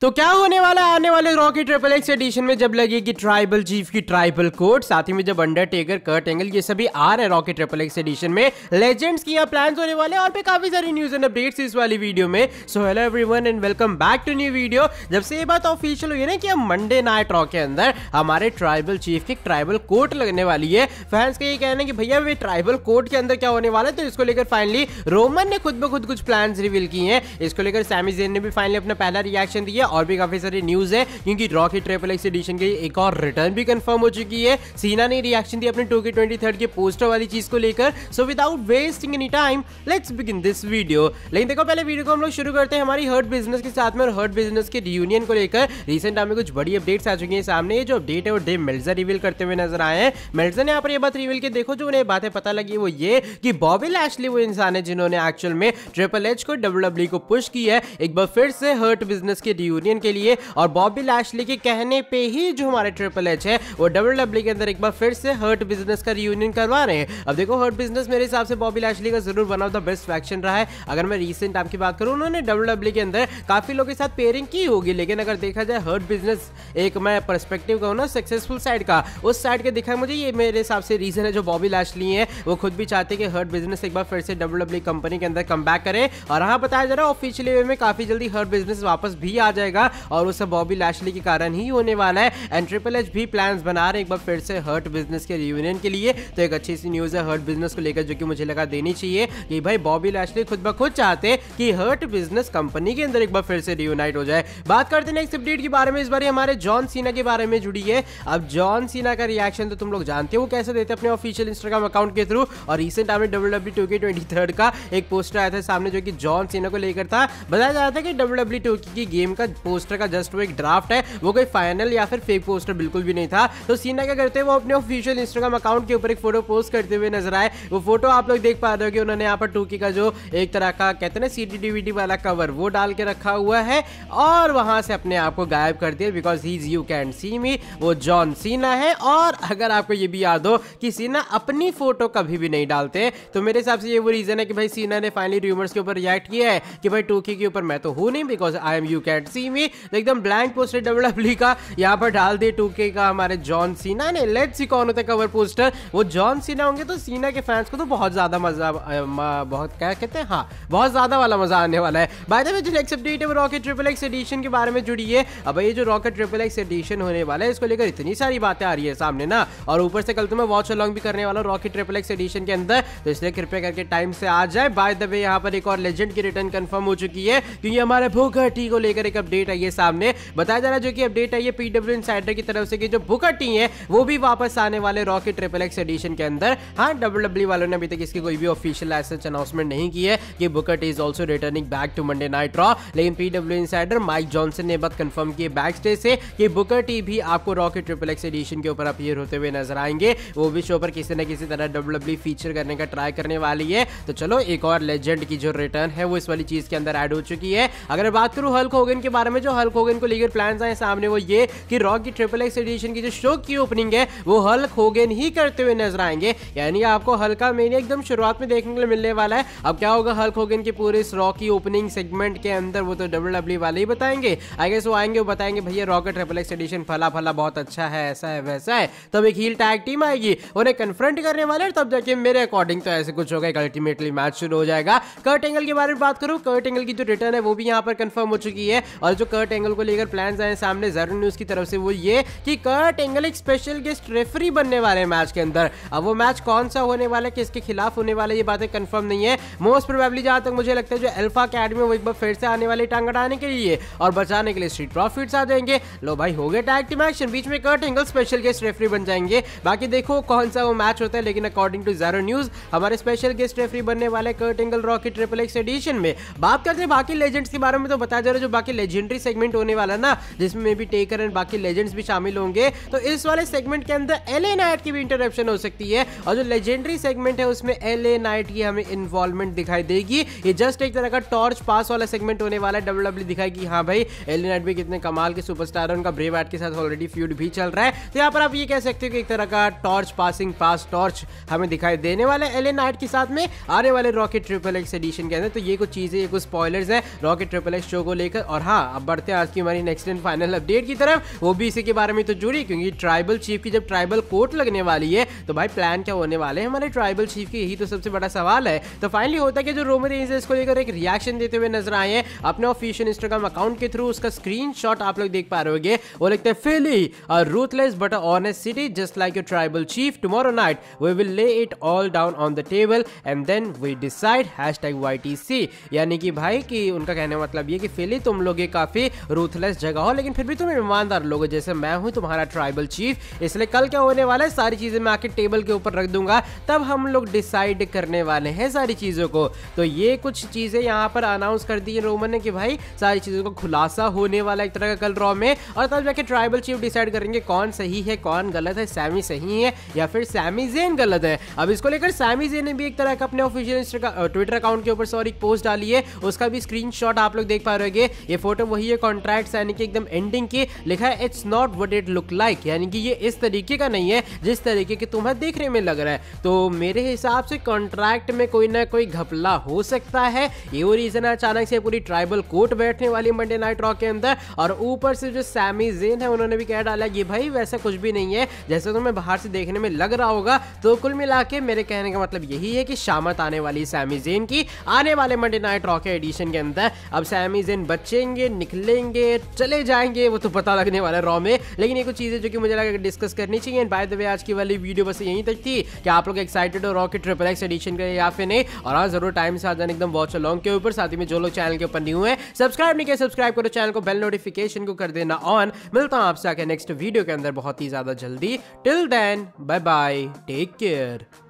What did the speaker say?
तो क्या होने वाला है आने वाले रॉकी ट्रिपल एक्स एडिशन में जब लगेगी ट्राइबल चीफ की ट्राइबल कोड साथ ही में जब अंडरटेकर कर्ट एंगल ये सभी आ रहे हैं रॉकी ट्रिपल एक्स एडिशन में लेजेंड्स की प्लान होने वाले और भी काफी सारी न्यूज एंड अपडेट्स इस वाली वीडियो में so hello everyone and welcome back to new video जब से ये बात ऑफिशियल हुई ना कि हम मंडे नाइट रॉक के अंदर हमारे ट्राइबल चीफ की ट्राइबल कोर्ट लगने वाली है फैंस का ये कहना है कि भैया वे ट्राइबल कोर्ट के अंदर क्या होने वाला है तो इसको लेकर फाइनली रोमन ने खुद ब खुद कुछ प्लान रिवील किए हैं इसको लेकर सैमी जेन ने भी फाइनली अपना पहला रिएक्शन दिया और भी काफी सारी न्यूज है क्योंकि रॉकी ट्रिपल एक्स एडिशन की एक और रिटर्न भी कंफर्म हो चुकी है सीना ने रिएक्शन दी अपने टू के ट्वेंटी थर्ड के पोस्टर वाली चीज को लेकर so without wasting any time let's begin this video लेकिन देखो पहले वीडियो को हम लोग शुरू करते हैं हमारी हर्ट बिजनेस के साथ में और हर्ट बिजनेस के रियूनियन को लेकर रिसेंट टाइम में कुछ बड़ी अपडेट्स आ चुकी है सामने जो अपडेट है वो डे मिल्जर रिवील करते हुए नजर आए हैं मिल्जर ने यहाँ पर यह बात रिवील की देखो जो उन्हें बातें पता लगी वो ये कि बॉबी लैशली वो इंसान है जिन्होंने एक्चुअल में ट्रिपल एच को डब्ल्यू e को पुश किया है एक बार फिर से हर्ट बिजनेस के रियूनियन यूनियन के लिए और बॉबी लैशली के कहने पे ही जो हमारे ट्रिपल एच है वो डब्ल्यू डब्ल्यू के अंदर एक बार फिर से हर्ट बिजनेस का रियूनियन करवा रहे हैं अब देखो हर्ट बिजनेस मेरे हिसाब से बॉबी लैशली का जरूर one of the best faction रहा है अगर मैं रिसेंट टाइम की बात करूँ उन्होंने डब्ल्यू डब्ल्यू के अंदर काफी लोगों के साथ पेयरिंग की होगी लेकिन अगर देखा जाए हर्ट बिजनेस एक मैं परस्पेक्टिव कहूँ ना सक्सेसफुल साइड का उस साइड के दिखा मुझे ये मेरे हिसाब से रीजन है जो बॉबी लैशली है वो खुद भी चाहते हैं कि हर्ट बिजनेस एक बार फिर से डब्ल्यू डब्ल्यू कंपनी के अंदर कम करें और हाँ बताया जा रहा है ऑफिशियली वे में काफी जल्दी हर्ट बिजनेस वापस भी आ जाएगा जाएगा और उसे बॉबी लैशली के कारण ही होने वाला है एंड ट्रिपल एच भी प्लान बना रहे एक बार फिर से हर्ट बिजनेस के रियूनियन के लिए तो एक अच्छी सी न्यूज़ है हर्ट बिजनेस को लेकर जो कि मुझे लगा देनी चाहिए कि भाई बॉबी लैशली खुद ब खुद चाहते कि हर्ट बिजनेस कंपनी के अंदर एक बार फिर से रियूनाइट हो जाए बात करते नेक्स्ट अपडेट के बारे में इस बार हमारे जॉन सीना के बारे में जुड़ी है अब जॉन सीना का रिएक्शन तो तुम लोग जानते हो कैसे देते अपने ऑफिशियल इंस्टाग्राम अकाउंट के थ्रू और रिसेंट हमें W W two K twenty third का एक पोस्टर आया था सामने जो कि जॉन सीना को लेकर था बताया जा रहा था कि डब्ल्यू डब्ल्यू टू की गेम का पोस्टर का जस्ट वो एक ड्राफ्ट है वो कोई फाइनल या फिर फेक पोस्टर बिल्कुल भी नहीं था तो सीना क्या करते हैं वो अपने ऑफिशियल इंस्टाग्राम अकाउंट के ऊपर एक फोटो पोस्ट करते हुए नजर आए वो फोटो आप लोग देख पा रहे हो कि उन्होंने यहाँ पर टूकी का जो एक तरह का कहते हैं ना सी डी वाला कवर वो डाल के रखा हुआ है और वहां से अपने आप को गायब कर दिया बिकॉज ही यू कैन सी मी वो जॉन सीना है और अगर आपको ये भी याद हो कि सीना अपनी फोटो कभी भी नहीं डालते तो मेरे हिसाब से ये वो रीज़न है कि भाई सीना ने फाइनली रूमर्स के ऊपर रिएक्ट किया है कि भाई टूकी के ऊपर मैं तो हूं नहीं because I am you can see team ही तो एकदम ब्लैंक पोस्टर डब्ल्यू का यहाँ पर डाल दे टू का हमारे जॉन सीना ने लेट सी कौन होता है कवर पोस्टर वो जॉन सीना होंगे तो सीना के फैंस को तो बहुत ज़्यादा मजा बहुत क्या कहते हैं हाँ बहुत ज़्यादा वाला मजा आने वाला है बाय द वे जो नेक्स्ट अपडेट है वो रॉकेट ट्रिपल एक्स एडिशन के बारे में जुड़ी है अब ये जो रॉकेट ट्रिपल एक्स एडिशन होने वाला है इसको लेकर इतनी सारी बातें आ रही है सामने ना और ऊपर से कल तो मैं वॉच अलॉन्ग भी करने वाला हूँ रॉकेट ट्रिपल एक्स एडिशन के अंदर तो इसलिए कृपया करके टाइम से आ जाए बाय द वे यहाँ पर एक और लेजेंड की रिटर्न कंफर्म हो चुकी है क्योंकि हमारे भोगटी को लेकर एक अपडेट अपडेट आई है सामने बताया जा रहा है जो कि अपडेट आई है पीडब्ल्यू इंसाइडर की तरफ से कि जो बुकर टी है वो भी वापस आने वाले रॉकेट ट्रिपल एक्स एडिशन के अंदर हाँ डब्ल्यू डब्ल्यू e वालों ने अभी तक इसकी कोई भी ऑफिशियल एसेच अनाउंसमेंट नहीं की है कि Booker T is also returning back to Monday night Raw लेकिन पीडब्ल्यू इंसाइडर माइक जॉनसन ने बात कंफर्म किए बैक स्टेज से कि बुकर टी भी आपको रॉकेट ट्रिपल एक्स एडिशन के ऊपर अपियर होते हुए नजर आएंगे वो भी शो पर किसी न किसी तरह डब्ल्यू फीचर e करने का ट्राई करने वाली है तो चलो एक और लेजेंड की जो रिटर्न है वो इस वाली चीज के अंदर एड हो चुकी है अगर बात करूं हल्क होगन के बारे बारे में जो हल्क होगन को लेकर प्लान आए सामने वो ये कि रॉक की ट्रिपल एक्स एडिशन की जो शो की ओपनिंग है वो हल्क होगन ही करते हुए नजर आएंगे यानी आपको हल्का मेन एकदम शुरुआत में देखने को मिलने वाला है अब क्या होगा हल्क होगन की पूरी इस रॉक की ओपनिंग सेगमेंट के अंदर वो तो डब्ल्यू डब्ल्यू e वाले ही बताएंगे आगे गेस वो आएंगे वो बताएंगे भैया रॉक का ट्रिपल एक्स एडिशन फला फला बहुत अच्छा है ऐसा है वैसा है तब एक हील टैग टीम आएगी उन्हें कन्फ्रंट करने वाले हैं तब जाके मेरे अकॉर्डिंग तो ऐसे कुछ होगा अल्टीमेटली मैच शुरू हो जाएगा कर्ट एंगल के बारे में बात करूं कर्ट एंगल की जो रिटर्न है वो भी यहाँ पर कंफर्म हो चुकी है और जो कर्ट एंगल को लेकर प्लान आए सामने जरूर न्यूज की तरफ से वो ये कि कर्ट एंगल एक स्पेशल गेस्ट रेफरी बनने वाले हैं मैच के अंदर अब वो मैच कौन सा होने वाला है किसके खिलाफ होने वाला है ये बातें कंफर्म नहीं है मोस्ट प्रोबेबली जहां तक मुझे लगता है जो एल्फा अकेडमी वो एक बार फिर से आने वाले टांग अटाने के लिए और बचाने के लिए स्ट्रीट प्रॉफिट आ जाएंगे लो भाई हो गए टैग टीम एक्शन बीच में Kurt Angle special guest referee बन जाएंगे बाकी देखो कौन सा वो मैच होता है लेकिन अकॉर्डिंग टू जैरो न्यूज हमारे स्पेशल गेस्ट रेफरी बनने वाले कर्ट एंगल रॉकेट ट्रिपल एक्स एडिशन में बात करते हैं बाकी लेजेंड्स के बारे में तो बता जा रहे जो बाकी लेजेंड लेजेंडरी सेगमेंट होने वाला ना जिसमें मे बी टेकर एंड बाकी लेजेंड्स भी शामिल होंगे तो इस वाले सेगमेंट के अंदर एल ए नाइट की भी इंटरप्शन हो सकती है और जो लेजेंडरी सेगमेंट है उसमें एल ए नाइट की हमें इन्वॉल्वमेंट दिखाई देगी ये जस्ट एक तरह का टॉर्च पास वाला सेगमेंट होने वाला है डब्ल्यू डब्ल्यू e दिखाई कि हाँ भाई एल ए नाइट भी कितने कमाल के सुपरस्टार उनका ब्रेव आर्ट के साथ ऑलरेडी फ्यूड भी चल रहा है तो यहाँ पर आप ये कह सकते हो कि एक तरह का टॉर्च पासिंग पास टॉर्च हमें दिखाई देने वाले एल ए नाइट के साथ में आने वाले रॉकेट ट्रिपल एक्स एडिशन के अंदर तो ये कुछ चीज़ें ये कुछ स्पॉयलर्स है रॉकेट ट्रिपल एक्स शो को लेकर और हाँ अब बढ़ते हैं आज की हमारी नेक्स्ट एंड फाइनल अपडेट की तरफ वो भी इसी के बारे में तो जुड़ी क्योंकि ट्राइबल चीफ की जब ट्राइबल कोर्ट लगने वाली है तो भाई प्लान क्या होने वाले हैं हमारे ट्राइबल चीफ की यही तो सबसे बड़ा सवाल है तो फाइनली होता है कि जो रोमन रेंज इसको लेकर एक रिएक्शन देते हुए नजर आए हैं अपने ऑफिशियल इंस्टाग्राम अकाउंट के थ्रू उसका स्क्रीन आप लोग देख पा रहे होगे वो लिखते हैं fairly ruthless but honest city just like you tribal chief tomorrow night we will lay it all down on the table and then we decide hashtag Y T C यानी कि भाई कि उनका कहने मतलब ये कि फेली तुम लोग एक काफी रूथलेस जगह हो लेकिन फिर भी तुम ईमानदार लोग जैसे मैं हूँ तुम्हारा ट्राइबल चीफ इसलिए कल क्या होने वाला है सारी चीजें मैं आके टेबल के ऊपर रख दूंगा तब हम लोग डिसाइड करने वाले हैं सारी चीजों को तो ये कुछ चीजें यहाँ पर अनाउंस कर दी रोमन ने कि भाई सारी चीजों का खुलासा होने वाला एक तरह का कल रॉ में और तब जाके ट्राइबल चीफ डिसाइड करेंगे कौन सही है कौन गलत है सैमी सही है या फिर सैमी जेन गलत है अब इसको लेकर सैमी जेन ने भी एक तरह का अपने ऑफिशियल ट्विटर अकाउंट के ऊपर सॉरी पोस्ट डाली है उसका भी स्क्रीन आप लोग देख पा रहे ये फोटो वही है कॉन्ट्रैक्ट यानी कि एकदम एंडिंग की लिखा है it's not what it look like यानी कि ये इस तरीके का नहीं है जिस तरीके के तुम्हें देखने में लग रहा है तो मेरे हिसाब से कॉन्ट्रैक्ट में कोई ना कोई घपला हो सकता है ये वो रीजन है अचानक से पूरी ट्राइबल कोर्ट बैठने वाली मंडे नाइट रॉक के अंदर और ऊपर से जो सैमी जेन है उन्होंने भी कह डाला ये भाई वैसा कुछ भी नहीं है जैसे तुम्हें बाहर से देखने में लग रहा होगा तो कुल मिला मेरे कहने का मतलब यही है कि शामत आने वाली सैमी जेन की आने वाले मंडे नाइट रॉक एडिशन के अंदर अब सैमी जेन बचेंगे निकलेंगे चले जाएंगे वो तो पता लगने वाला रॉ में लेकिन ये कुछ चीज़ें जो कि मुझे लगा डिस्कस करनी चाहिए बाय द वे आज की वाली वीडियो बस यहीं तक थी कि आप लोग एक्साइटेड हो रॉ के ट्रिपल एक्स एडिशन के या फिर नहीं और हाँ जरूर टाइम से आ जाना एकदम वॉच अलॉन्ग के ऊपर साथ ही में जो लोग चैनल के ऊपर न्यू है सब्सक्राइब नहीं किया सब्सक्राइब करो चैनल को बेल नोटिफिकेशन को कर देना ऑन मिलता हूँ आपसे आके नेक्स्ट वीडियो के अंदर बहुत ही ज़्यादा जल्दी till then bye bye take care